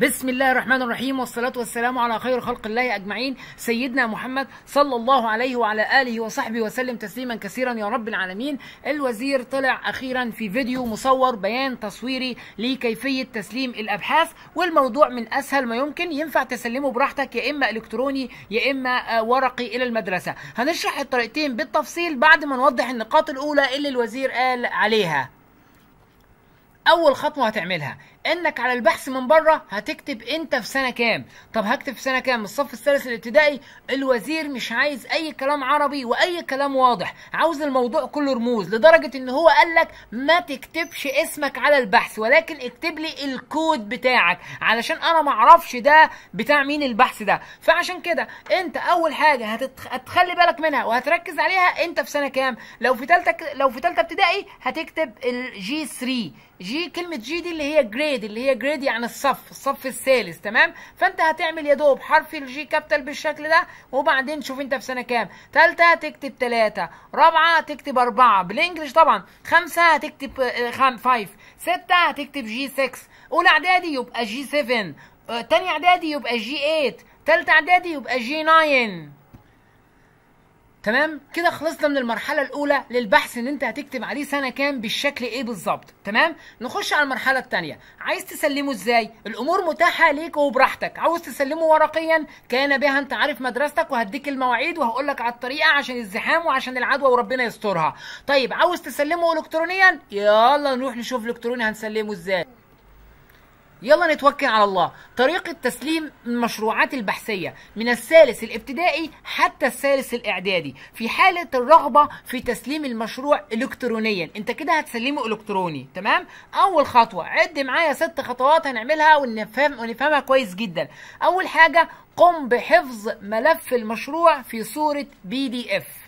بسم الله الرحمن الرحيم والصلاة والسلام على خير خلق الله أجمعين سيدنا محمد صلى الله عليه وعلى آله وصحبه وسلم تسليما كثيرا يا رب العالمين الوزير طلع أخيرا في فيديو مصور بيان تصويري لكيفية تسليم الأبحاث والموضوع من أسهل ما يمكن ينفع تسلمه براحتك يا إما إلكتروني يا إما ورقي إلى المدرسة هنشرح الطريقتين بالتفصيل بعد ما نوضح النقاط الأولى اللي الوزير قال عليها اول خطوه هتعملها انك على البحث من بره هتكتب انت في سنه كام طب هكتب في سنه كام الصف الثالث الابتدائي الوزير مش عايز اي كلام عربي واي كلام واضح عاوز الموضوع كله رموز لدرجه ان هو قال لك ما تكتبش اسمك على البحث ولكن اكتب لي الكود بتاعك علشان انا ما اعرفش ده بتاع مين البحث ده فعشان كده انت اول حاجه هتخلي بالك منها وهتركز عليها انت في سنه كام لو في ثالثه لو في ثالثه ابتدائي هتكتب الجي 3 جي كلمه جي دي اللي هي جريد جريد اللي هي جريد يعني الصف الصف الثالث تمام فانت هتعمل يا دوب حرف الجي كابيتال بالشكل ده وبعدين شوف انت في سنه كام ثالثه هتكتب ثلاثه رابعه هتكتب اربعه بالانجلش طبعا خمسه هتكتب 5 آه، سته هتكتب جي 6 اولى اعدادي يبقى جي 7 تاني اعدادي يبقى جي 8 تالت اعدادي يبقى جي 9 تمام كده خلصنا من المرحله الاولى للبحث ان انت هتكتب عليه سنه كام بالشكل ايه بالظبط تمام نخش على المرحله الثانيه عايز تسلمه ازاي الامور متاحه ليك وبراحتك عاوز تسلمه ورقيا كان بها انت عارف مدرستك وهديك المواعيد وهقول لك على الطريقه عشان الزحام وعشان العدوى وربنا يسترها طيب عاوز تسلمه الكترونيا يلا نروح نشوف الكتروني هنسلمه ازاي يلا نتوكل على الله طريقة تسليم المشروعات البحثية من الثالث الابتدائي حتى الثالث الإعدادي في حالة الرغبة في تسليم المشروع إلكترونيا أنت كده هتسلمه إلكتروني تمام أول خطوة عد معايا ست خطوات هنعملها ونفهم ونفهمها كويس جدا أول حاجة قم بحفظ ملف المشروع في صورة بي دي اف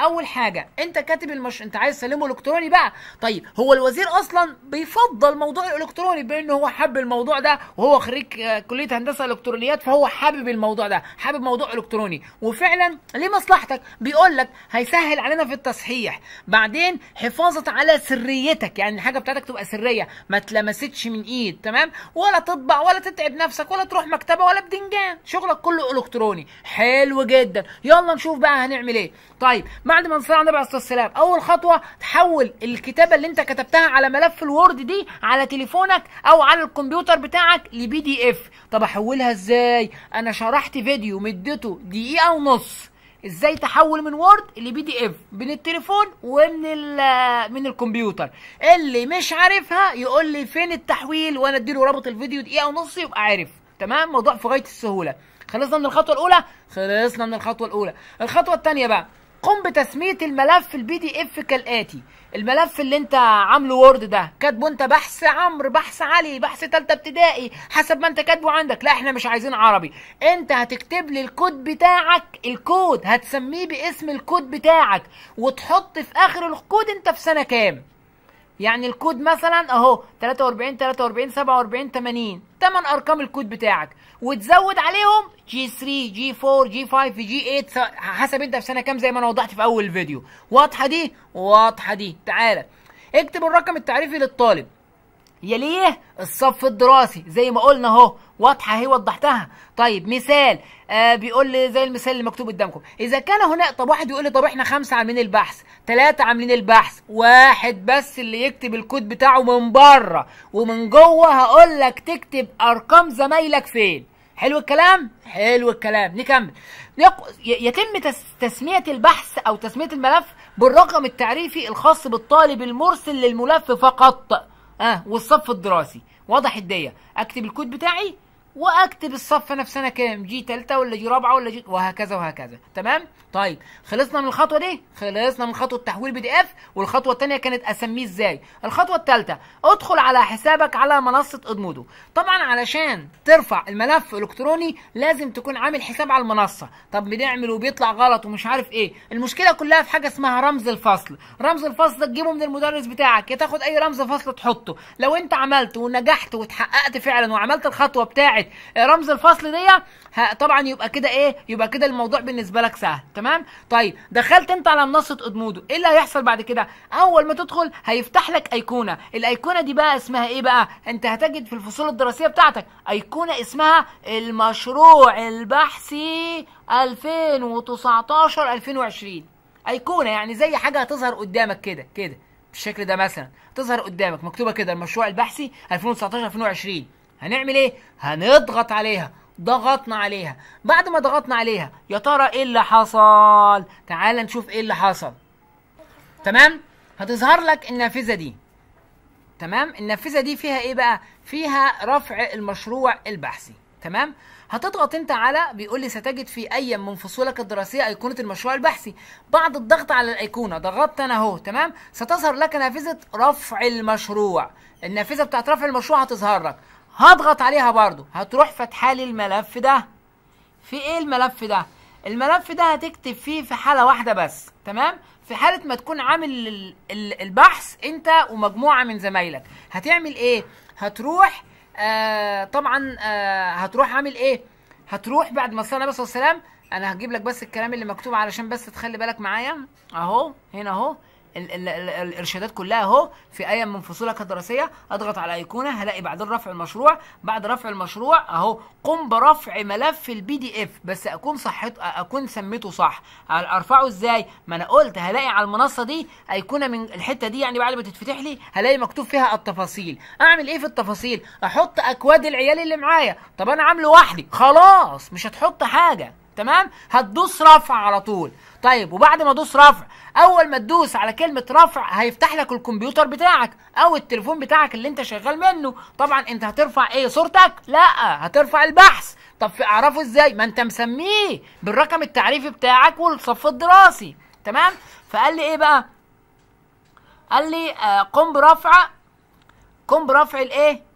اول حاجه انت كاتب المش انت عايز تسلمه الكتروني بقى طيب هو الوزير اصلا بيفضل موضوع الالكتروني بان هو حب الموضوع ده وهو خريج آه، كليه هندسه الكترونيات فهو حابب الموضوع ده حابب موضوع الكتروني وفعلا لمصلحتك بيقول لك هيسهل علينا في التصحيح بعدين حفاظا على سريتك يعني الحاجه بتاعتك تبقى سريه ما تلمستش من ايد تمام ولا تطبع ولا تتعب نفسك ولا تروح مكتبه ولا بدنجان شغلك كله الكتروني حلو جدا يلا نشوف بقى هنعمل ايه طيب بعد ما نصلي على النبي عليه الصلاه والسلام اول خطوه تحول الكتابه اللي انت كتبتها على ملف الوورد دي على تليفونك او على الكمبيوتر بتاعك لبي دي اف طب احولها ازاي انا شرحت فيديو مدته دقيقه ونص ازاي تحول من وورد لبي دي اف من التليفون ومن من الكمبيوتر اللي مش عارفها يقول لي فين التحويل وانا اديله رابط الفيديو دقيقه ونص يبقى عارف تمام موضوع في غايه السهوله خلصنا من الخطوه الاولى خلصنا من الخطوه الاولى الخطوه الثانيه بقى قم بتسميه الملف البي دي اف كالاتي الملف اللي انت عامله وورد ده كاتبه انت بحث عمرو بحث علي بحث تالته ابتدائي حسب ما انت كاتبه عندك لا احنا مش عايزين عربي انت هتكتب لي الكود بتاعك الكود هتسميه باسم الكود بتاعك وتحط في اخر الكود انت في سنه كام يعني الكود مثلا اهو 43 43 47 80 ثمان ارقام الكود بتاعك وتزود عليهم جي 3 جي 4 جي 5 جي 8 حسب انت في سنه كام زي ما انا وضحت في اول فيديو واضحه دي واضحه دي تعالى اكتب الرقم التعريفي للطالب يليه الصف الدراسي زي ما قلنا اهو واضحه اهي وضحتها طيب مثال آه بيقول لي زي المثال اللي مكتوب قدامكم اذا كان هناك طب واحد يقول لي طب احنا خمسه عاملين البحث ثلاثه عاملين البحث واحد بس اللي يكتب الكود بتاعه من بره ومن جوه هقول لك تكتب ارقام زمايلك فين حلو الكلام حلو الكلام نكمل يتم تسميه البحث او تسميه الملف بالرقم التعريفي الخاص بالطالب المرسل للملف فقط اه والصف الدراسي واضح الديه اكتب الكود بتاعي واكتب الصف انا في سنه كام جي ثالثه ولا جي رابعه ولا جي وهكذا وهكذا تمام طيب خلصنا من الخطوه دي خلصنا من خطوه تحويل بي دي اف والخطوه الثانيه كانت اسميه ازاي الخطوه الثالثه ادخل على حسابك على منصه ادمودو طبعا علشان ترفع الملف الالكتروني لازم تكون عامل حساب على المنصه طب بنعمل وبيطلع غلط ومش عارف ايه المشكله كلها في حاجه اسمها رمز الفصل رمز الفصل ده تجيبه من المدرس بتاعك يا تاخد اي رمز فصل تحطه لو انت عملت ونجحت وتحققت فعلا وعملت الخطوه بتاعه رمز الفصل دي طبعا يبقى كده ايه يبقى كده الموضوع بالنسبه لك سهل تمام طيب دخلت انت على منصه ادمودو ايه اللي هيحصل بعد كده اول ما تدخل هيفتح لك ايقونه الايقونه دي بقى اسمها ايه بقى انت هتجد في الفصول الدراسيه بتاعتك ايقونه اسمها المشروع البحثي 2019 2020 ايقونه يعني زي حاجه هتظهر قدامك كده كده بالشكل ده مثلا تظهر قدامك مكتوبه كده المشروع البحثي 2019 2020 هنعمل ايه هنضغط عليها ضغطنا عليها بعد ما ضغطنا عليها يا ترى ايه اللي حصل تعال نشوف ايه اللي حصل تمام هتظهر لك النافذه دي تمام النافذه دي فيها ايه بقى فيها رفع المشروع البحثي تمام هتضغط انت على بيقول لي ستجد في اي من فصولك الدراسيه ايقونه المشروع البحثي بعد الضغط على الايقونه ضغطت انا اهو تمام ستظهر لك نافذه رفع المشروع النافذه بتاعت رفع المشروع هتظهر لك هضغط عليها برضو هتروح فاتحه لي الملف ده في ايه الملف ده الملف ده هتكتب فيه في حاله واحده بس تمام في حاله ما تكون عامل البحث انت ومجموعه من زمايلك هتعمل ايه هتروح آه طبعا آه هتروح عامل ايه هتروح بعد ما صلى النبي صلى انا هجيب لك بس الكلام اللي مكتوب علشان بس تخلي بالك معايا اهو هنا اهو ال ال ال الارشادات كلها اهو في اي من فصولك الدراسيه اضغط على ايقونه هلاقي بعدين رفع المشروع بعد رفع المشروع اهو قم برفع ملف البي دي اف بس اكون صحت اكون سميته صح ارفعه ازاي ما انا قلت هلاقي على المنصه دي ايقونه من الحته دي يعني بعد ما تتفتح لي هلاقي مكتوب فيها التفاصيل اعمل ايه في التفاصيل احط اكواد العيال اللي معايا طب انا عامله وحدي خلاص مش هتحط حاجه تمام هتدوس رفع على طول طيب وبعد ما ادوس رفع اول ما تدوس على كلمه رفع هيفتح لك الكمبيوتر بتاعك او التليفون بتاعك اللي انت شغال منه طبعا انت هترفع ايه صورتك لا هترفع البحث طب اعرفه ازاي ما انت مسميه بالرقم التعريفي بتاعك والصف الدراسي تمام فقال لي ايه بقى قال لي آه قم برفع قم برفع الايه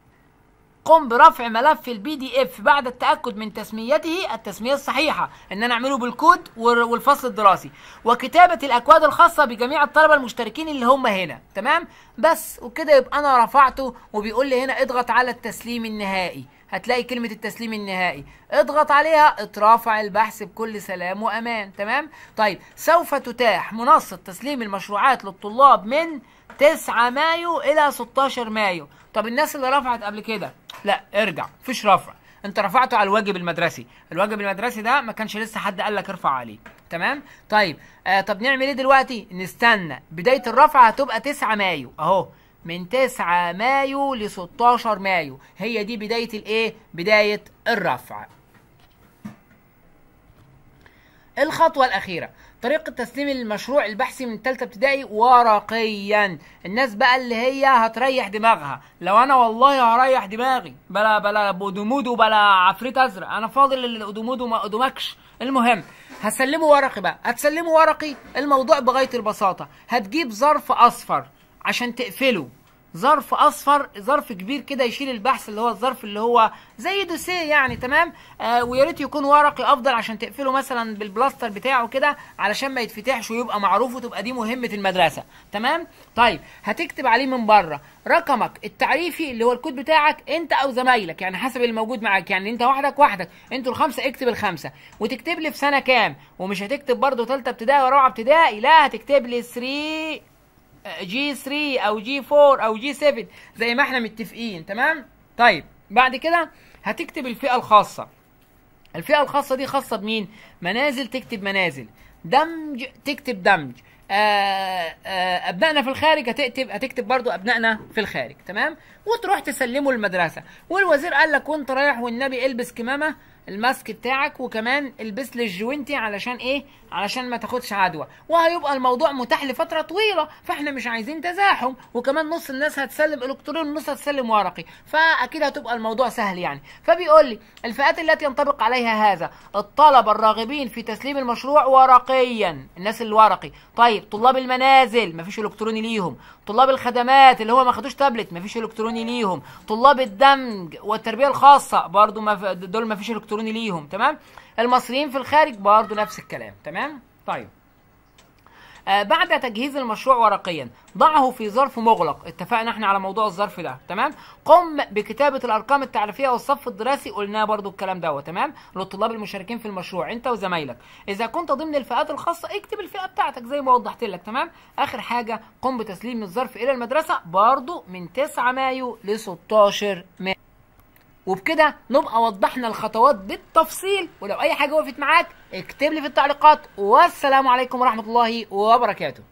قم برفع ملف البي دي اف بعد التاكد من تسميته التسميه الصحيحه ان انا اعمله بالكود والفصل الدراسي وكتابه الاكواد الخاصه بجميع الطلبه المشتركين اللي هم هنا تمام بس وكده يبقى انا رفعته وبيقول لي هنا اضغط على التسليم النهائي هتلاقي كلمة التسليم النهائي اضغط عليها اترافع البحث بكل سلام وأمان تمام طيب سوف تتاح منصة تسليم المشروعات للطلاب من 9 مايو الى 16 مايو طب الناس اللي رفعت قبل كده لا ارجع مفيش رفع انت رفعته على الواجب المدرسي الواجب المدرسي ده ما كانش لسه حد قال لك ارفع عليه تمام طيب آه طب نعمل ايه دلوقتي نستنى بدايه الرفع هتبقى 9 مايو اهو من 9 مايو ل 16 مايو هي دي بدايه الايه بدايه الرفع الخطوه الاخيره طريقة تسليم المشروع البحثي من تالتة ابتدائي ورقيا الناس بقى اللي هي هتريح دماغها لو انا والله هريح دماغي بلا بلا بودمود وبلا عفريت ازرق انا فاضل الادمود وما ادومكش المهم هسلمه ورقي بقى هتسلمه ورقي الموضوع بغاية البساطة هتجيب ظرف اصفر عشان تقفله ظرف اصفر ظرف كبير كده يشيل البحث اللي هو الظرف اللي هو زي دوسيه يعني تمام آه ويا ريت يكون ورقي افضل عشان تقفله مثلا بالبلاستر بتاعه كده علشان ما يتفتحش ويبقى معروف وتبقى دي مهمه المدرسه تمام طيب هتكتب عليه من بره رقمك التعريفي اللي هو الكود بتاعك انت او زمايلك يعني حسب اللي موجود معاك يعني انت وحدك وحدك انتوا الخمسه اكتب الخمسه وتكتب لي في سنه كام ومش هتكتب برده ثالثه ابتدائي ورابعه ابتدائي لا هتكتب لي 3 جي 3 او جي 4 او جي 7 زي ما احنا متفقين تمام طيب بعد كده هتكتب الفئه الخاصه الفئه الخاصه دي خاصه بمين منازل تكتب منازل دمج تكتب دمج آه، آه، ابنائنا في الخارج هتكتب هتكتب برضو ابنائنا في الخارج تمام وتروح تسلمه المدرسه والوزير قال لك وانت رايح والنبي البس كمامه الماسك بتاعك وكمان البس لي الجوينتي علشان ايه علشان ما تاخدش عدوى وهيبقى الموضوع متاح لفتره طويله فاحنا مش عايزين تزاحم وكمان نص الناس هتسلم الكتروني ونص هتسلم ورقي فاكيد هتبقى الموضوع سهل يعني فبيقول لي الفئات التي ينطبق عليها هذا الطلبه الراغبين في تسليم المشروع ورقيا الناس الورقي طيب طلاب المنازل مفيش الكتروني ليهم طلاب الخدمات اللي هو ما خدوش تابلت مفيش الكتروني ليهم طلاب الدمج والتربيه الخاصه برضو دول مفيش الكتروني الكتروني ليهم تمام المصريين في الخارج برضه نفس الكلام تمام طيب آه بعد تجهيز المشروع ورقيا ضعه في ظرف مغلق اتفقنا احنا على موضوع الظرف ده تمام قم بكتابه الارقام التعريفيه والصف الدراسي قلنا برضو الكلام دوت تمام للطلاب المشاركين في المشروع انت وزمايلك اذا كنت ضمن الفئات الخاصه اكتب الفئه بتاعتك زي ما وضحت لك تمام اخر حاجه قم بتسليم الظرف الى المدرسه برضو من 9 مايو ل 16 مايو وبكده نبقى وضحنا الخطوات بالتفصيل ولو اي حاجه وقفت معاك اكتب لي في التعليقات والسلام عليكم ورحمه الله وبركاته